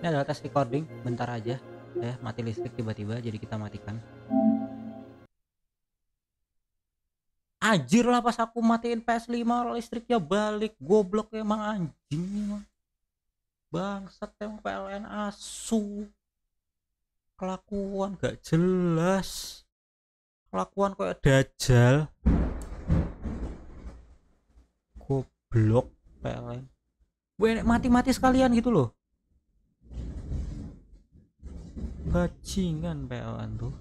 ini adalah tes recording bentar aja ya mati listrik tiba-tiba jadi kita matikan anjir lah pas aku matiin PS5 listriknya balik goblok emang anjing emang bangsat emang PLN asu kelakuan gak jelas kelakuan kayak dajal goblok PLN gue mati-mati sekalian gitu loh Bajingan PLN tuh